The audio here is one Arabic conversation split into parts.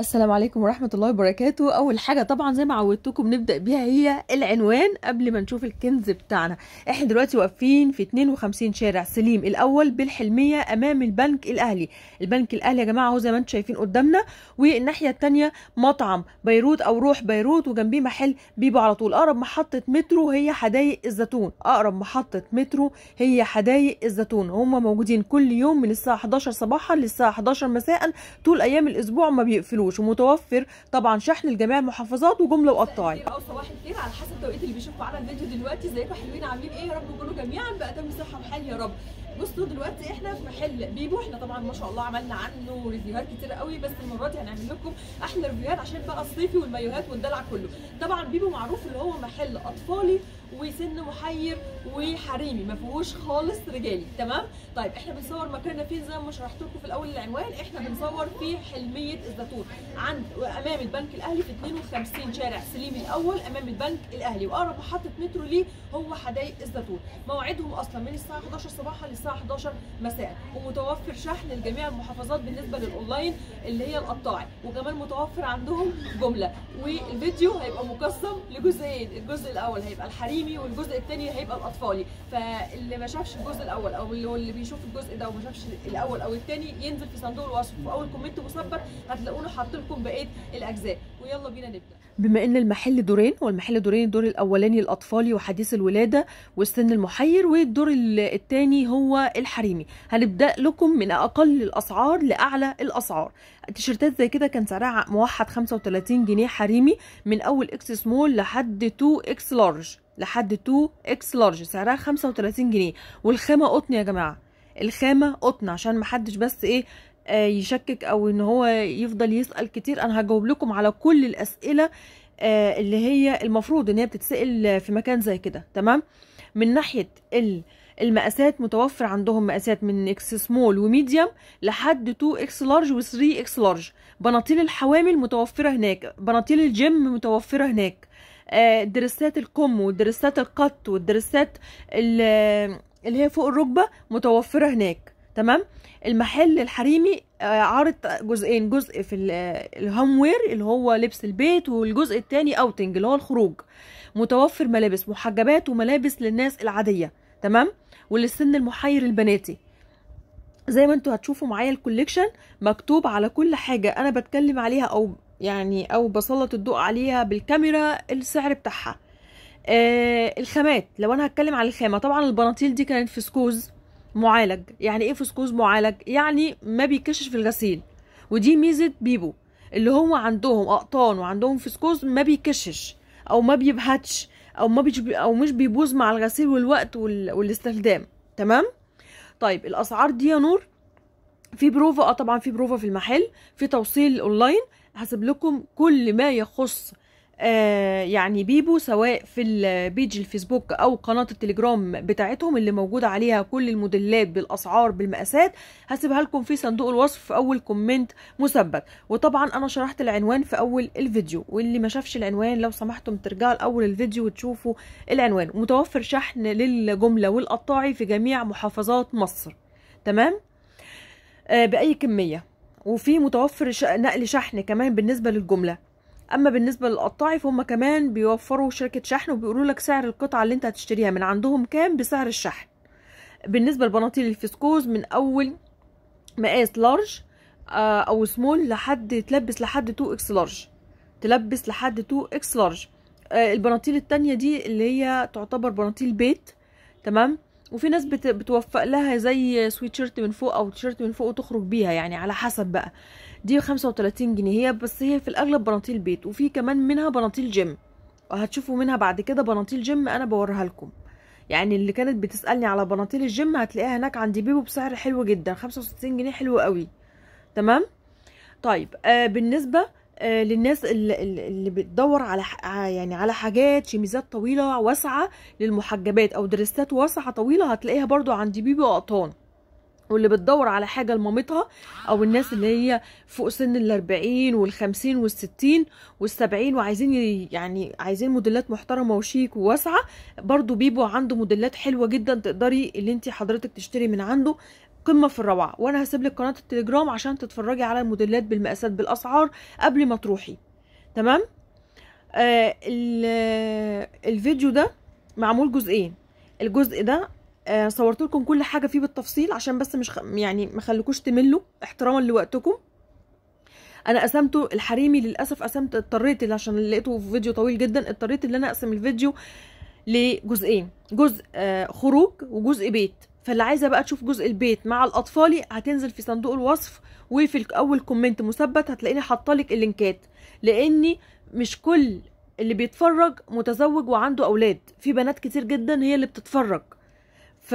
السلام عليكم ورحمة الله وبركاته أول حاجة طبعا زي ما عودتكم نبدأ بيها هي العنوان قبل ما نشوف الكنز بتاعنا احنا دلوقتي واقفين في 52 شارع سليم الأول بالحلمية أمام البنك الأهلي البنك الأهلي يا جماعة هو زي ما انتم شايفين قدامنا والناحية التانية مطعم بيروت أو روح بيروت وجنبيه محل بيبو على طول أقرب محطة مترو هي حدايق الزيتون أقرب محطة مترو هي حدايق الزيتون هما موجودين كل يوم من الساعة 11 صباحا للساعة 11 مساء طول أيام الأسبوع ما بيقفلوش قروش ومتوفر طبعا شحن لجميع المحافظات وجمله وقطاعي او صباح الخير على حسب التوقيت اللي بيشوفوا على الفيديو دلوقتي ازيكم حلوين عاملين ايه يا رب كله جميعا بأتم صحه وحال يا رب بصوا دلوقتي احنا في محل بيبو احنا طبعا ما شاء الله عملنا عنه ريفيوهات كتير قوي بس المره دي يعني هنعمل لكم احلى ريفيوهات عشان بقى الصيفي والمايوهات والدلع كله طبعا بيبو معروف ان هو محل اطفالي وسن محير وحريمي ما فيهوش خالص رجالي تمام طيب احنا بنصور مكاننا فين زي ما شرحت لكم في الاول العنوان احنا بنصور في حلميه الزيتون عند امام البنك الاهلي في 52 شارع سليم الاول امام البنك الاهلي واقرب محطه مترو ليه هو حدائق الزيتون موعدهم اصلا من الساعه 11 صباحا للساعه الساعه 11 مساء ومتوفر شحن لجميع المحافظات بالنسبه للاونلاين اللي هي القطاعي وكمان متوفر عندهم جمله والفيديو هيبقى مقسم لجزئين الجزء الاول هيبقى الحريمي والجزء الثاني هيبقى الاطفالي فاللي ما شافش الجزء الاول او اللي بيشوف الجزء ده وما شافش الاول او الثاني ينزل في صندوق الوصف في اول كومنت مثبت هتلاقونا حاطين لكم بقيه الاجزاء ويلا بينا نبدا بما ان المحل دورين والمحل دورين الدور الاولاني الاطفالي وحديث الولاده والسن المحير والدور الثاني هو الحريمي هنبدا لكم من اقل الاسعار لاعلى الاسعار التيشيرتات زي كده كان سعرها موحد 35 جنيه حريمي من اول اكس سمول لحد 2 اكس لارج لحد 2 اكس لارج سعرها 35 جنيه والخامه قطن يا جماعه الخامه قطن عشان محدش بس ايه آه، يشكك او ان هو يفضل يسال كتير انا هجاوب لكم على كل الاسئله آه، اللي هي المفروض ان هي بتتسال في مكان زي كده تمام من ناحيه المقاسات متوفر عندهم مقاسات من اكس سمول وميديوم لحد 2 اكس لارج و3 اكس لارج بناطيل الحوامل متوفره هناك بناطيل الجيم متوفره هناك آه، درسات الكم ودرسات القط والدرسات اللي هي فوق الركبه متوفره هناك تمام المحل الحريمي آه، عارض جزئين جزء في الهوم آه، وير اللي هو لبس البيت والجزء الثاني اوتنج اللي هو الخروج متوفر ملابس محجبات وملابس للناس العاديه تمام وللسن المحير البناتي زي ما انتوا هتشوفوا معايا الكوليكشن مكتوب على كل حاجه انا بتكلم عليها او يعني او بسلط الضوء عليها بالكاميرا السعر بتاعها آه الخامات لو انا هتكلم على الخامه طبعا البناطيل دي كانت في سكوز معالج يعني ايه فسكوز معالج يعني ما بيكشش في الغسيل ودي ميزه بيبو اللي هو عندهم اقطان وعندهم فسكوز ما بيكشش او ما بيبهتش او ما بيش او مش بيبوظ مع الغسيل والوقت وال... والاستخدام تمام طيب الاسعار دي يا نور في بروفا اه طبعا في بروفا في المحل في توصيل اونلاين هسيب لكم كل ما يخص آه، يعني بيبو سواء في البيج الفيسبوك او قناه التليجرام بتاعتهم اللي موجوده عليها كل الموديلات بالاسعار بالمقاسات هسيبها لكم في صندوق الوصف في اول كومنت مثبت وطبعا انا شرحت العنوان في اول الفيديو واللي ما شافش العنوان لو سمحتم ترجعوا لاول الفيديو وتشوفوا العنوان متوفر شحن للجمله والقطاعي في جميع محافظات مصر تمام آه باي كميه وفي متوفر نقل شحن كمان بالنسبه للجمله اما بالنسبه للقطاعي فهم كمان بيوفروا شركه شحن وبيقولوا لك سعر القطعه اللي انت هتشتريها من عندهم كام بسعر الشحن بالنسبه لبناطيل الفسكوز من اول مقاس لارج آه، او سمول لحد تلبس لحد 2 اكس لارج تلبس لحد 2 اكس لارج آه، البناطيل التانية دي اللي هي تعتبر بناطيل بيت تمام وفي ناس بت... بتوفق لها زي سويتشيرت من فوق او تيشيرت من فوق وتخرج بيها يعني على حسب بقى دي 35 جنيه هي بس هي في الاغلب بناطيل بيت وفي كمان منها بناطيل جيم وهتشوفوا منها بعد كده بناطيل جيم انا بوريها لكم يعني اللي كانت بتسالني على بناطيل الجيم هتلاقيها هناك عند بيبو بسعر حلو جدا 65 جنيه حلو قوي تمام طيب آه بالنسبه آه، للناس اللي بتدور على يعني على حاجات شميزات طويله واسعه للمحجبات او دريسات واسعه طويله هتلاقيها برضو عند بيبي وقطان واللي بتدور على حاجه لمامتها او الناس اللي هي فوق سن ال 40 وال 50 وال 60 وال 70 وعايزين يعني عايزين موديلات محترمه وشيك وواسعه برضو بيبو عنده موديلات حلوه جدا تقدري اللي انت حضرتك تشتري من عنده قمه في الروعه وانا هسيب لك قناه التليجرام عشان تتفرجي على الموديلات بالمقاسات بالاسعار قبل ما تروحي تمام آه الفيديو ده معمول جزئين الجزء ده آه صورت لكم كل حاجه فيه بالتفصيل عشان بس مش خ... يعني ما خليكوش تملوا احتراما لوقتكم انا قسمته الحريمي للاسف قسمت اضطريت عشان لقيته في فيديو طويل جدا اضطريت ان انا اقسم الفيديو لجزئين جزء آه خروج وجزء بيت فاللي عايزه بقى تشوف جزء البيت مع الاطفالي هتنزل في صندوق الوصف وفي اول كومنت مثبت هتلاقيني حاطه لك اللينكات لاني مش كل اللي بيتفرج متزوج وعنده اولاد في بنات كتير جدا هي اللي بتتفرج ف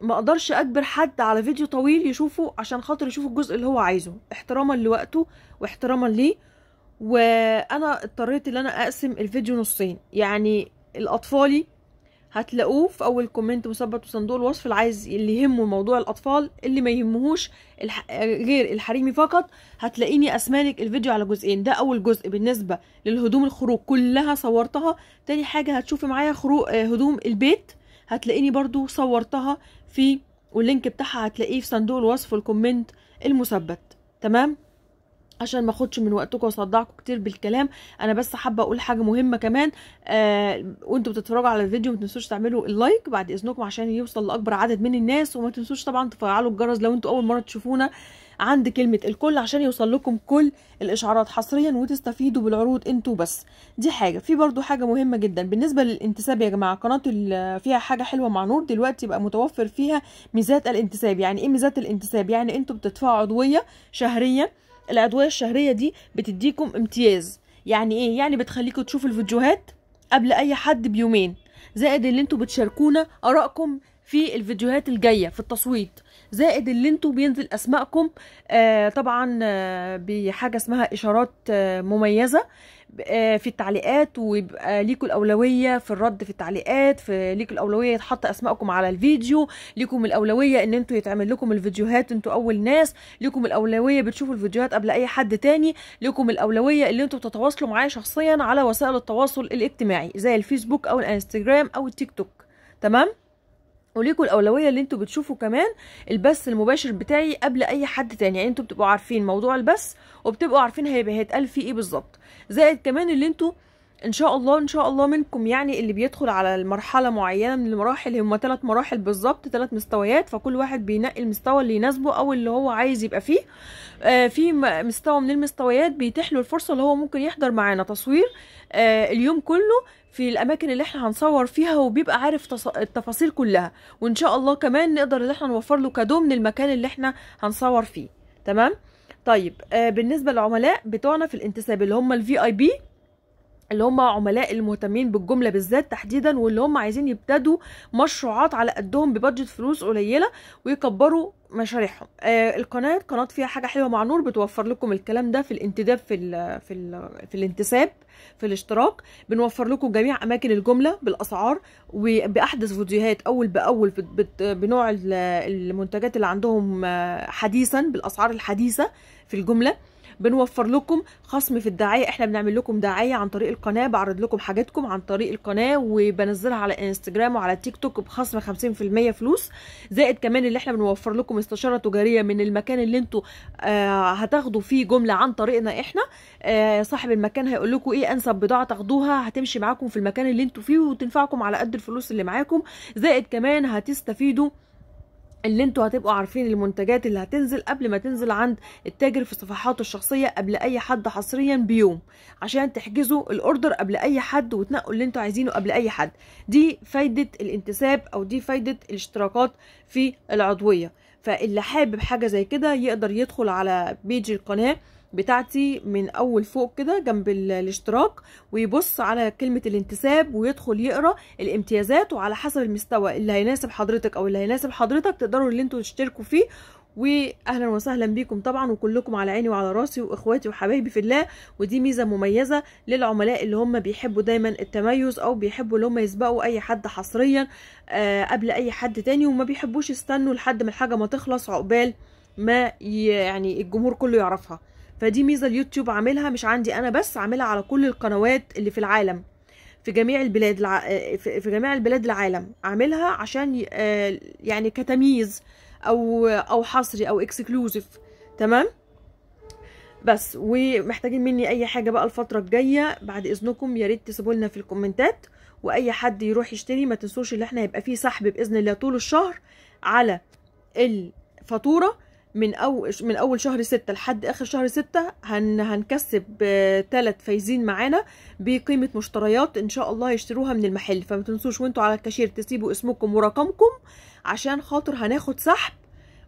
ما اقدرش اجبر حد على فيديو طويل يشوفه عشان خاطر يشوف الجزء اللي هو عايزه احتراما لوقته واحتراما ليه وانا اضطريت ان انا اقسم الفيديو نصين يعني الاطفالي هتلاقوه في اول كومنت مثبت وصندوق الوصف اللي عايز اللي يهمه موضوع الاطفال اللي ما يهمهوش الح... غير الحريمي فقط هتلاقيني اسمالك الفيديو على جزئين ده اول جزء بالنسبه للهدوم الخروج كلها صورتها تاني حاجه هتشوفي معايا خروج آه، هدوم البيت هتلاقيني برضو صورتها في واللينك بتاعها هتلاقيه في صندوق الوصف والكومنت المثبت تمام عشان ما اخدش من وقتكم واصدعكم كتير بالكلام انا بس حابه اقول حاجه مهمه كمان آه وانتوا بتتفرجوا على الفيديو ما تنسوش تعملوا اللايك بعد اذنكم عشان يوصل لاكبر عدد من الناس وما تنسوش طبعا تفعلوا الجرس لو انتوا اول مره تشوفونا عند كلمه الكل عشان يوصل لكم كل الاشعارات حصريا وتستفيدوا بالعروض انتوا بس دي حاجه في برضو حاجه مهمه جدا بالنسبه للانتساب يا جماعه قناه فيها حاجه حلوه مع نور دلوقتي بقى متوفر فيها ميزات الانتساب يعني ايه ميزات الانتساب يعني انتوا بتدفعوا عضويه شهريا العضويه الشهريه دي بتديكم امتياز يعني ايه يعني بتخليكم تشوفوا الفيديوهات قبل اي حد بيومين زائد اللي انتوا بتشاركونا ارائكم في الفيديوهات الجايه في التصويت زائد اللي انتوا بينزل اسمائكم آه طبعا آه بحاجه اسمها اشارات آه مميزه آه، في التعليقات ويبقى ليكوا الاولويه في الرد في التعليقات في ليكوا الاولويه يتحط اسمائكم على الفيديو ليكم الاولويه ان انتوا يتعمل لكم الفيديوهات انتوا اول ناس ليكم الاولويه بتشوفوا الفيديوهات قبل اي حد تاني ليكم الاولويه اللي انتوا بتتواصلوا معايا شخصيا على وسائل التواصل الاجتماعي زي الفيسبوك او الانستجرام او التيك توك تمام وليكم الاولويه اللي انتوا بتشوفوا كمان البث المباشر بتاعي قبل اي حد تاني يعني انتوا بتبقوا عارفين موضوع البث وبتبقوا عارفين هيبقى هيتقال فيه ايه بالظبط زائد كمان اللي انتوا ان شاء الله ان شاء الله منكم يعني اللي بيدخل على المرحله معينه من المراحل هم ثلاث مراحل بالظبط ثلاث مستويات فكل واحد بينقي المستوى اللي يناسبه او اللي هو عايز يبقى فيه آه في مستوى من المستويات بيتيح له الفرصه اللي هو ممكن يحضر معانا تصوير آه اليوم كله في الاماكن اللي احنا هنصور فيها وبيبقى عارف التفاصيل كلها وان شاء الله كمان نقدر ان احنا نوفر له من المكان اللي احنا هنصور فيه تمام طيب آه بالنسبه للعملاء بتوعنا في الانتساب اللي هم الفي اي بي اللي هم عملاء المهتمين بالجمله بالذات تحديدا واللي هم عايزين يبتدوا مشروعات على قدهم ببادجت فلوس قليله ويكبروا مشاريعهم آه القناه قناه فيها حاجه حلوه مع نور بتوفر لكم الكلام ده في الانتداب في الـ في الـ في الانتساب في الاشتراك بنوفر لكم جميع اماكن الجمله بالاسعار وباحدث فيديوهات اول باول بنوع المنتجات اللي عندهم آه، حديثا بالاسعار الحديثه في الجمله بنوفر لكم خصم في الدعايه احنا بنعمل لكم دعايه عن طريق القناه بعرض لكم حاجاتكم عن طريق القناه وبنزلها على انستجرام وعلى تيك توك بخصم 50% فلوس زائد كمان اللي احنا بنوفر لكم استشاره تجاريه من المكان اللي انتم آه هتاخدوا فيه جمله عن طريقنا احنا آه صاحب المكان هيقول لكم ايه انسب بضاعه تاخدوها هتمشي معاكم في المكان اللي انتم فيه وتنفعكم على قد الفلوس اللي معاكم زائد كمان هتستفيدوا اللي انتوا هتبقوا عارفين المنتجات اللي هتنزل قبل ما تنزل عند التاجر في صفحاته الشخصيه قبل اي حد حصريا بيوم عشان تحجزوا الاوردر قبل اي حد وتنقوا اللي انتوا عايزينه قبل اي حد دي فايده الانتساب او دي فايده الاشتراكات في العضويه فاللي حابب حاجه زي كده يقدر يدخل على بيج القناه بتاعتي من اول فوق كده جنب الاشتراك ويبص على كلمه الانتساب ويدخل يقرا الامتيازات وعلى حسب المستوى اللي هيناسب حضرتك او اللي هيناسب حضرتك تقدروا اللي انتوا تشتركوا فيه واهلا وسهلا بيكم طبعا وكلكم على عيني وعلى راسي واخواتي وحبايبي في الله ودي ميزه مميزه للعملاء اللي هم بيحبوا دايما التميز او بيحبوا اللي هم يسبقوا اي حد حصريا آه قبل اي حد تاني وما بيحبوش يستنوا لحد ما الحاجه ما تخلص عقبال ما يعني الجمهور كله يعرفها فدي ميزه اليوتيوب عاملها مش عندي انا بس عاملها على كل القنوات اللي في العالم في جميع البلاد الع... في جميع البلاد العالم عاملها عشان آه، يعني كتمييز او او حصري او اكسكلوزيف تمام بس ومحتاجين مني اي حاجه بقى الفتره الجايه بعد اذنكم يا ريت تسيبوا لنا في الكومنتات واي حد يروح يشتري ما تنسوش ان احنا هيبقى فيه سحب باذن الله طول الشهر على الفاتوره من اول من اول شهر ستة لحد اخر شهر ستة هن هنكسب ثلاث آه، فايزين معانا بقيمه مشتريات ان شاء الله يشتروها من المحل فما تنسوش وانتوا على الكاشير تسيبوا اسمكم ورقمكم عشان خاطر هناخد سحب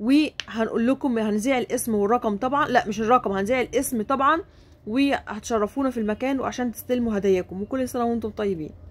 وهنقول لكم هنذيع الاسم والرقم طبعا لا مش الرقم هنذيع الاسم طبعا وهتشرفونا في المكان وعشان تستلموا هداياكم وكل سنه وانتم طيبين